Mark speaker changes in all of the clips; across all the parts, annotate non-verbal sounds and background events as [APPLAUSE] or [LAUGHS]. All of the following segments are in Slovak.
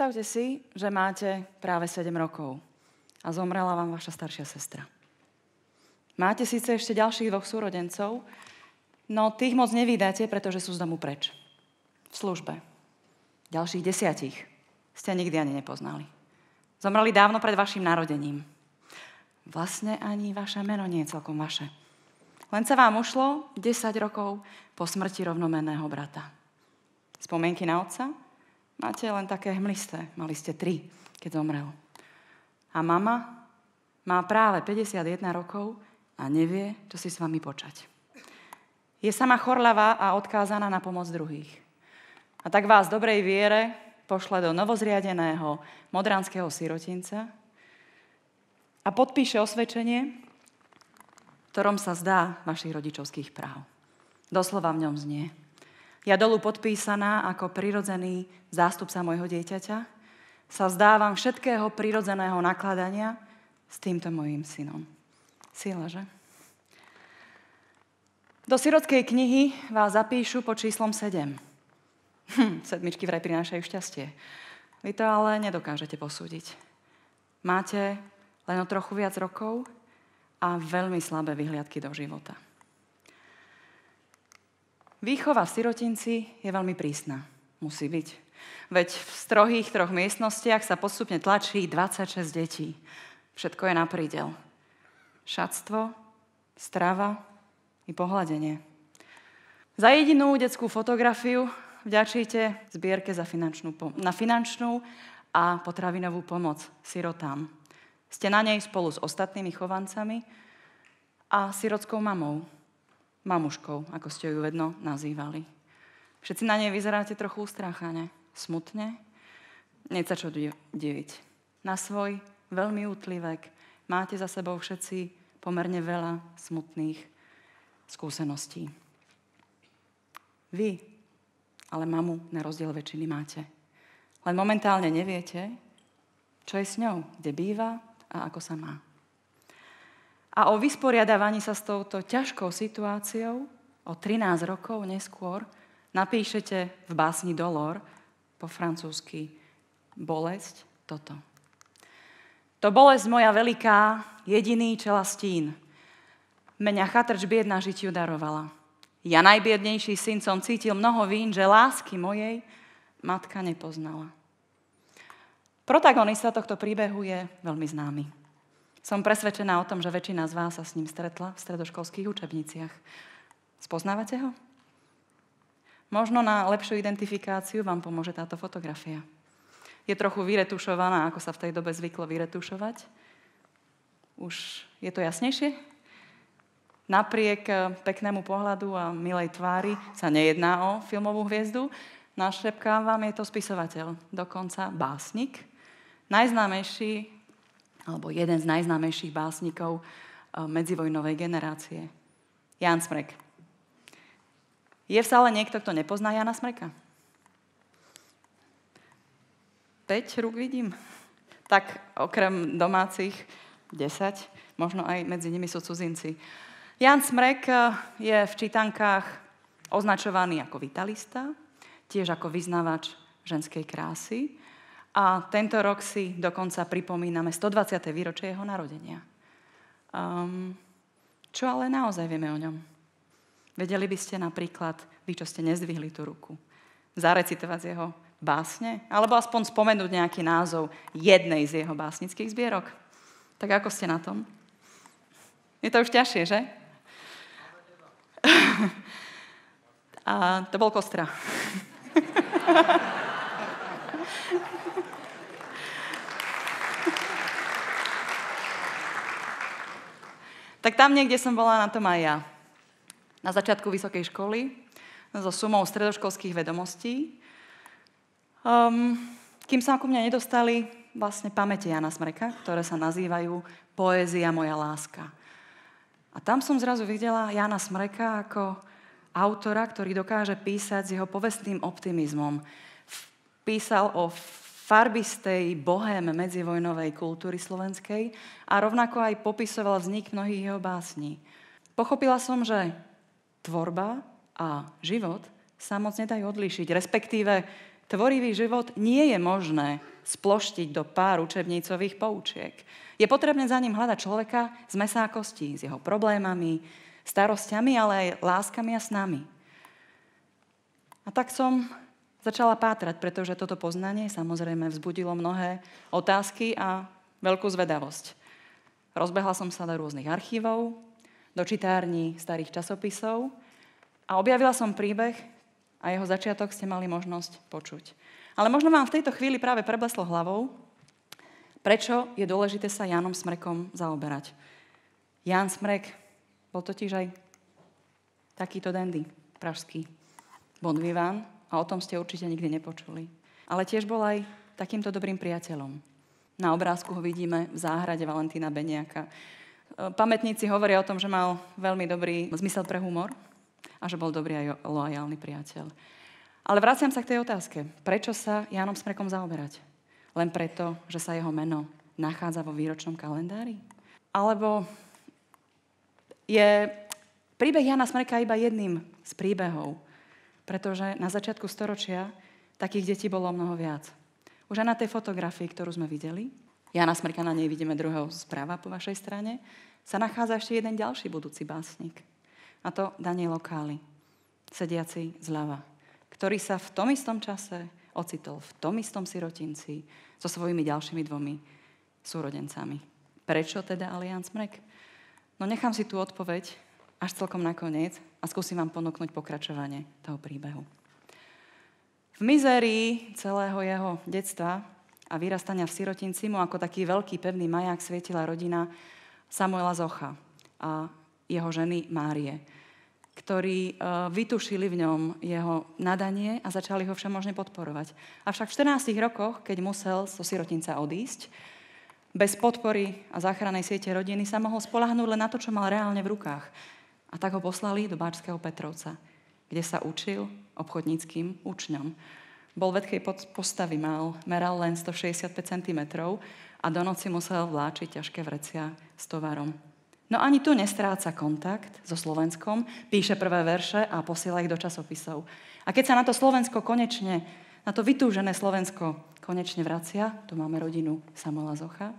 Speaker 1: Predstavte si, že máte práve 7 rokov a zomrela vám vaša staršia sestra. Máte síce ešte ďalších dvoch súrodencov, no tých moc nevydáte, pretože sú z domu preč. V službe. Ďalších desiatich ste nikdy ani nepoznali. Zomreli dávno pred vašim narodením. Vlastne ani vaše meno nie je celkom vaše. Len sa vám ušlo 10 rokov po smrti rovnomenného brata. Spomienky na otca? Máte len také hmlisté. Mali ste tri, keď zomrel. A mama má práve 51 rokov a nevie, čo si s vami počať. Je sama chorlavá a odkázaná na pomoc druhých. A tak vás dobrej viere pošle do novozriadeného modranského sirotinca a podpíše osvedčenie, v ktorom sa zdá vašich rodičovských práv. Doslova v ňom znie – ja dolu podpísaná ako prirodzený zástupca mojho dieťaťa sa vzdávam všetkého prirodzeného nakladania s týmto mojim synom. Sila, že? Do sirotskej knihy vás zapíšu po číslom 7. Hm, sedmičky vraj prinášajú šťastie. Vy to ale nedokážete posúdiť. Máte len o trochu viac rokov a veľmi slabé vyhliadky do života. Výchova v sirotinci je veľmi prísna. Musí byť. Veď v strohých troch miestnostiach sa postupne tlačí 26 detí. Všetko je na prídel. Šatstvo, strava i pohľadenie. Za jedinú detskú fotografiu vďačíte zbierke za finančnú na finančnú a potravinovú pomoc sirotám. Ste na nej spolu s ostatnými chovancami a sirotskou mamou, mamuškou, ako ste ju vedno nazývali. Všetci na nej vyzeráte trochu ustráchane, smutne. nie sa čo diviť. Na svoj veľmi útlý vek máte za sebou všetci pomerne veľa smutných skúseností. Vy, ale mamu na rozdiel väčšiny máte. Len momentálne neviete, čo je s ňou, kde býva a ako sa má a o vysporiadávaní sa s touto ťažkou situáciou o 13 rokov neskôr napíšete v básni Dolor po francúzsky bolesť toto. To bolesť moja veľká jediný čelastín. Mňa chatrč biedna žitiu darovala. Ja najbiednejší syn som cítil mnoho vín, že lásky mojej matka nepoznala. Protagonista tohto príbehu je veľmi známy. Som presvedčená o tom, že väčšina z vás sa s ním stretla v stredoškolských učebniciach. Spoznávate ho? Možno na lepšiu identifikáciu vám pomôže táto fotografia. Je trochu vyretušovaná, ako sa v tej dobe zvyklo vyretušovať. Už je to jasnejšie? Napriek eh, peknému pohľadu a milej tvári sa nejedná o filmovú hviezdu. Našepkávam, vám, je to spisovateľ, dokonca básnik. Najznámejší alebo jeden z najznámejších básnikov eh, medzivojnovej generácie. Jan Smrek. Je v sále niekto, kto nepozná Jana Smreka? Peť rúk vidím. Tak okrem domácich 10, možno aj medzi nimi sú cudzinci. Jan Smrek eh, je v čítankách označovaný ako vitalista, tiež ako vyznavač ženskej krásy a tento rok si dokonca pripomíname 120. výročie jeho narodenia. Um, čo ale naozaj vieme o ňom? Vedeli by ste napríklad, vy čo ste nezdvihli tú ruku, zarecitovať z jeho básne? Alebo aspoň spomenúť nejaký názov jednej z jeho básnických zbierok? Tak ako ste na tom? Je to už ťažšie, že? [LAUGHS] A to bol Kostra. [LAUGHS] Tak tam niekde som bola na tom aj ja. Na začiatku vysokej školy, so sumou stredoškolských vedomostí. Um, kým sa ku mne nedostali vlastne pamäte Jana Smreka, ktoré sa nazývajú Poézia moja láska. A tam som zrazu videla Jana Smreka ako autora, ktorý dokáže písať s jeho povestným optimizmom. Písal o farbistej bohem medzivojnovej kultúry slovenskej a rovnako aj popisoval vznik mnohých jeho básní. Pochopila som, že tvorba a život sa moc nedajú odlíšiť, respektíve tvorivý život nie je možné sploštiť do pár učebnicových poučiek. Je potrebné za ním hľadať človeka z mesa s jeho problémami, starostiami, ale aj láskami a snami. A tak som Začala pátrať, pretože toto poznanie samozrejme vzbudilo mnohé otázky a veľkú zvedavosť. Rozbehla som sa do rôznych archívov, do čitární starých časopisov a objavila som príbeh a jeho začiatok ste mali možnosť počuť. Ale možno vám v tejto chvíli práve prebleslo hlavou, prečo je dôležité sa Jánom Smrekom zaoberať. Ján Smrek bol totiž aj takýto dandy, pražský bon vivant, a o tom ste určite nikdy nepočuli. Ale tiež bol aj takýmto dobrým priateľom. Na obrázku ho vidíme v záhrade Valentína Beniaka. E, pamätníci hovoria o tom, že mal veľmi dobrý zmysel pre humor a že bol dobrý aj loajálny priateľ. Ale vraciam sa k tej otázke. Prečo sa Jánom Smrekom zaoberať? Len preto, že sa jeho meno nachádza vo výročnom kalendári? Alebo je príbeh Jana Smreka iba jedným z príbehov, pretože na začiatku storočia takých detí bolo mnoho viac. Už aj na tej fotografii, ktorú sme videli, Jana Smrka na nej vidíme druhého správa po vašej strane, sa nachádza ešte jeden ďalší budúci básnik. A to Daniel Okáli, sediaci zľava, ktorý sa v tom istom čase ocitol v tom istom sirotinci so svojimi ďalšími dvomi súrodencami. Prečo teda Alian Smrek? No nechám si tú odpoveď až celkom nakoniec, a skúsim vám ponúknuť pokračovanie toho príbehu. V mizerii celého jeho detstva a vyrastania v sirotinci mu ako taký veľký pevný maják svietila rodina Samuela Zocha a jeho ženy Márie, ktorí e, vytušili v ňom jeho nadanie a začali ho všemožne podporovať. Avšak v 14 rokoch, keď musel zo sirotinca odísť, bez podpory a záchrannej siete rodiny sa mohol spolahnúť len na to, čo mal reálne v rukách. A tak ho poslali do Báčského Petrovca, kde sa učil obchodníckým učňom. Bol vedkej postavy, mal, meral len 165 cm a do noci musel vláčiť ťažké vrecia s tovarom. No ani tu nestráca kontakt so Slovenskom, píše prvé verše a posiela ich do časopisov. A keď sa na to Slovensko konečne, na to vytúžené Slovensko konečne vracia, tu máme rodinu Samola Zocha,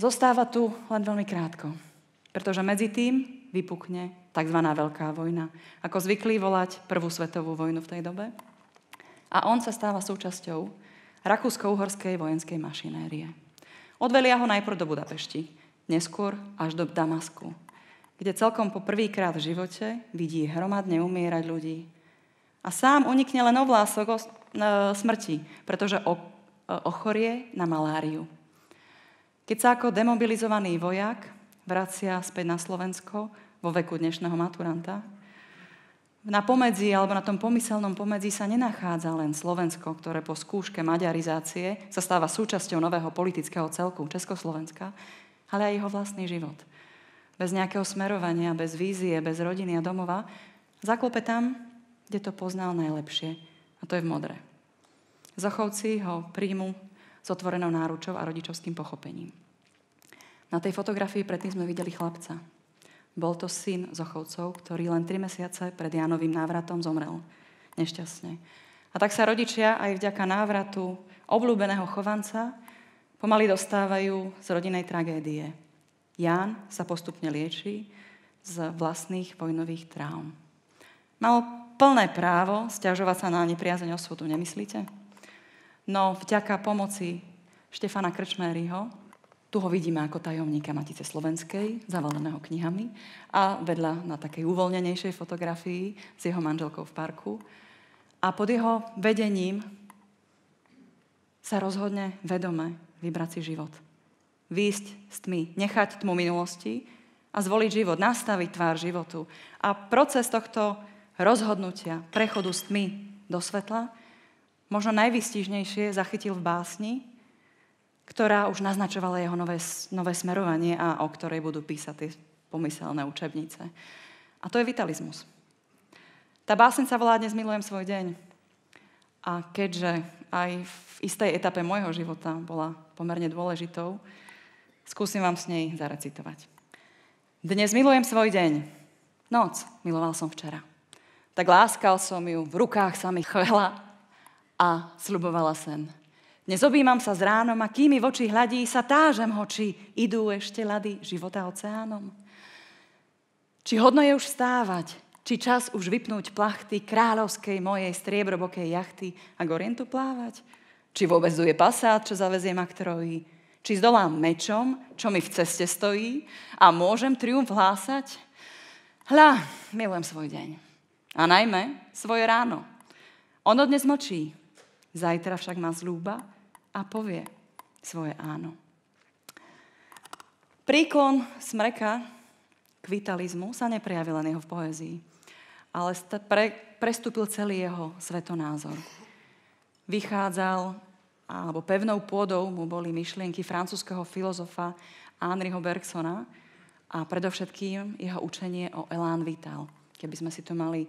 Speaker 1: zostáva tu len veľmi krátko. Pretože medzi tým vypukne tzv. veľká vojna, ako zvykli volať prvú svetovú vojnu v tej dobe. A on sa stáva súčasťou rakúsko-uhorskej vojenskej mašinérie. Odvelia ho najprv do Budapešti, neskôr až do Damasku, kde celkom po prvýkrát v živote vidí hromadne umierať ľudí. A sám unikne len ovlások o e, smrti, pretože e, ochorie na maláriu. Keď sa ako demobilizovaný vojak vracia späť na Slovensko, vo veku dnešného maturanta. Na pomedzi alebo na tom pomyselnom pomedzi sa nenachádza len Slovensko, ktoré po skúške maďarizácie sa stáva súčasťou nového politického celku Československa, ale aj jeho vlastný život. Bez nejakého smerovania, bez vízie, bez rodiny a domova, zaklope tam, kde to poznal najlepšie, a to je v modre. Zachovci ho príjmu s otvorenou náručou a rodičovským pochopením. Na tej fotografii predtým sme videli chlapca, bol to syn Zochovcov, ktorý len tri mesiace pred Jánovým návratom zomrel. Nešťastne. A tak sa rodičia aj vďaka návratu obľúbeného chovanca pomaly dostávajú z rodinej tragédie. Ján sa postupne lieči z vlastných vojnových traum. Mal plné právo stiažovať sa na nepriazeň osudu, nemyslíte? No vďaka pomoci Štefana Krčméryho tu ho vidíme ako tajomníka Matice Slovenskej, zavaleného knihami a vedľa na takej uvoľnenejšej fotografii s jeho manželkou v parku. A pod jeho vedením sa rozhodne vedome vybrať si život. Výjsť z tmy, nechať tmu minulosti a zvoliť život, nastaviť tvár životu. A proces tohto rozhodnutia, prechodu z tmy do svetla, možno najvystižnejšie zachytil v básni ktorá už naznačovala jeho nové, nové smerovanie a o ktorej budú písať tie pomyselné učebnice. A to je vitalizmus. Tá básen sa volá Dnes milujem svoj deň. A keďže aj v istej etape môjho života bola pomerne dôležitou, skúsim vám s nej zarecitovať. Dnes milujem svoj deň. Noc miloval som včera. Tak láskal som ju, v rukách sa mi chvela a slubovala sen. Dnes sa s ránom a kými v oči hladí, sa tážem ho, či idú ešte lady života oceánom. Či hodno je už stávať, či čas už vypnúť plachty kráľovskej mojej striebrobokej jachty a k orientu plávať? Či vôbec duje pasát, čo ma k troji? Či zdolám mečom, čo mi v ceste stojí a môžem triumf hlásať? Hľa, milujem svoj deň. A najmä svoje ráno. Ono dnes močí. Zajtra však ma zľúba a povie svoje áno. Príkon smreka vitalizmu sa neprejavil len jeho v poézii, ale pre, prestúpil celý jeho svetonázor. Vychádzal, alebo pevnou pôdou mu boli myšlienky francúzského filozofa Henriho Bergsona a predovšetkým jeho učenie o Elán Vital. Keby sme si to mali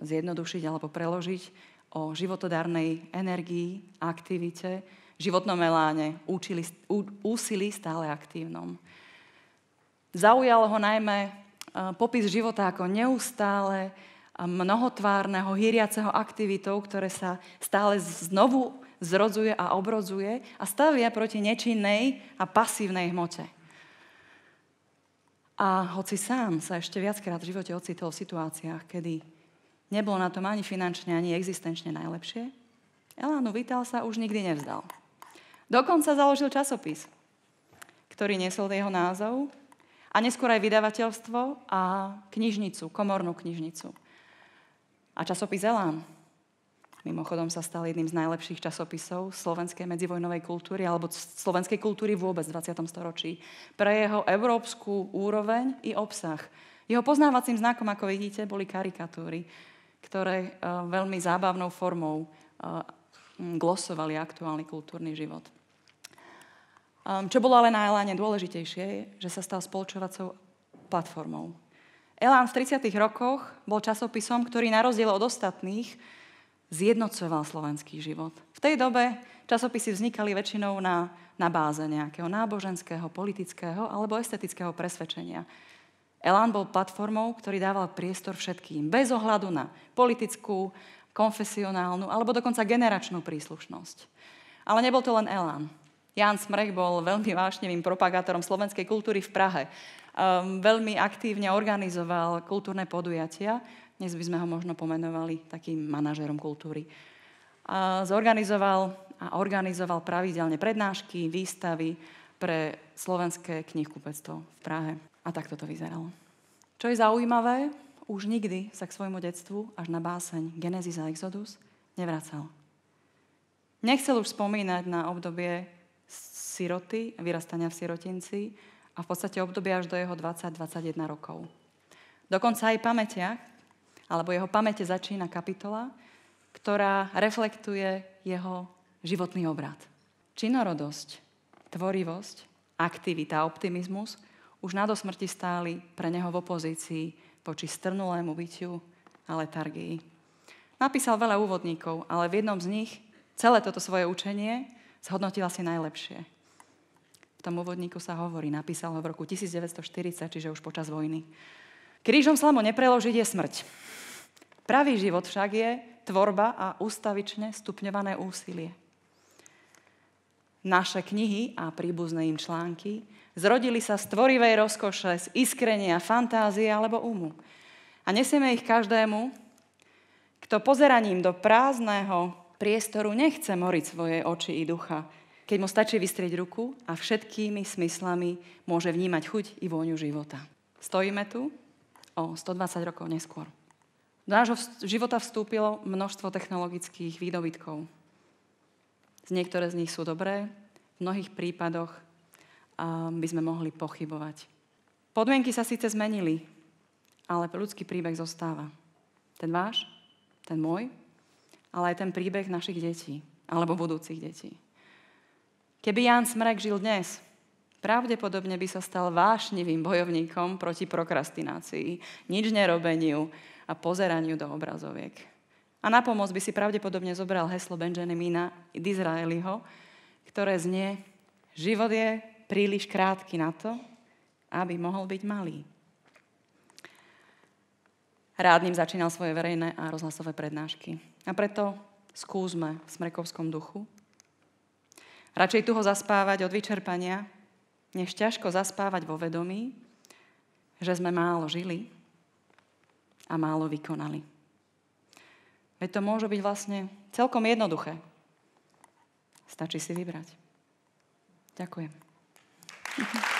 Speaker 1: zjednodušiť alebo preložiť, o životodárnej energii, aktivite, životnom eláne, účili, ú, úsilí stále aktívnom. Zaujal ho najmä e, popis života ako neustále mnohotvárneho, hýriaceho aktivitou, ktoré sa stále znovu zrodzuje a obrodzuje a stavia proti nečinnej a pasívnej hmote. A hoci sám sa ešte viackrát v živote ocitol v situáciách, kedy Nebolo na tom ani finančne, ani existenčne najlepšie. Elánu Vital sa už nikdy nevzdal. Dokonca založil časopis, ktorý nesol jeho názov a neskôr aj vydavateľstvo a knižnicu, komornú knižnicu. A časopis Elán. Mimochodom sa stal jedným z najlepších časopisov slovenskej medzivojnovej kultúry alebo slovenskej kultúry vôbec v 20. storočí. Pre jeho európsku úroveň i obsah. Jeho poznávacím znakom, ako vidíte, boli karikatúry ktoré e, veľmi zábavnou formou e, glosovali aktuálny kultúrny život. Ehm, čo bolo ale na Eláne dôležitejšie, že sa stal spolčovacou platformou. Elán v 30. rokoch bol časopisom, ktorý na rozdiel od ostatných zjednocoval slovenský život. V tej dobe časopisy vznikali väčšinou na, na báze nejakého náboženského, politického alebo estetického presvedčenia. Elán bol platformou, ktorý dával priestor všetkým, bez ohľadu na politickú, konfesionálnu alebo dokonca generačnú príslušnosť. Ale nebol to len Elán. Jan Smrech bol veľmi vášnevým propagátorom slovenskej kultúry v Prahe. Um, veľmi aktívne organizoval kultúrne podujatia. Dnes by sme ho možno pomenovali takým manažerom kultúry. A zorganizoval a organizoval pravidelne prednášky, výstavy pre slovenské knihkupectvo v Prahe. A takto toto vyzeralo. Čo je zaujímavé, už nikdy sa k svojmu detstvu až na báseň Genesis a Exodus nevracal. Nechcel už spomínať na obdobie siroty, vyrastania v sirotinci a v podstate obdobie až do jeho 20-21 rokov. Dokonca aj pamätiach, alebo jeho pamäte začína kapitola, ktorá reflektuje jeho životný obrad. Činorodosť, tvorivosť, aktivita, optimizmus – už na dosmrti stáli pre neho v opozícii voči strnulému byťu a letargii. Napísal veľa úvodníkov, ale v jednom z nich celé toto svoje učenie zhodnotil asi najlepšie. V tom úvodníku sa hovorí, napísal ho v roku 1940, čiže už počas vojny. Krížom slamo nepreložiť je smrť. Pravý život však je tvorba a ustavične stupňované úsilie naše knihy a príbuzné im články, zrodili sa z tvorivej rozkoše, z iskrenia, fantázie alebo umu. A nesieme ich každému, kto pozeraním do prázdneho priestoru nechce moriť svoje oči i ducha, keď mu stačí vystrieť ruku a všetkými smyslami môže vnímať chuť i vôňu života. Stojíme tu o 120 rokov neskôr. Do nášho života vstúpilo množstvo technologických výdobitkov, z niektoré z nich sú dobré, v mnohých prípadoch by sme mohli pochybovať. Podmienky sa síce zmenili, ale ľudský príbeh zostáva. Ten váš, ten môj, ale aj ten príbeh našich detí alebo budúcich detí. Keby Ján Smrek žil dnes, pravdepodobne by sa stal vášnivým bojovníkom proti prokrastinácii, nič nerobeniu a pozeraniu do obrazoviek. A na pomoc by si pravdepodobne zobral heslo Benjamina Disraeliho, ktoré znie, život je príliš krátky na to, aby mohol byť malý. Rád ním začínal svoje verejné a rozhlasové prednášky. A preto skúsme v smrekovskom duchu. Radšej tu ho zaspávať od vyčerpania, než ťažko zaspávať vo vedomí, že sme málo žili a málo vykonali. Veď to môže byť vlastne celkom jednoduché. Stačí si vybrať. Ďakujem. Thank [LAUGHS] you.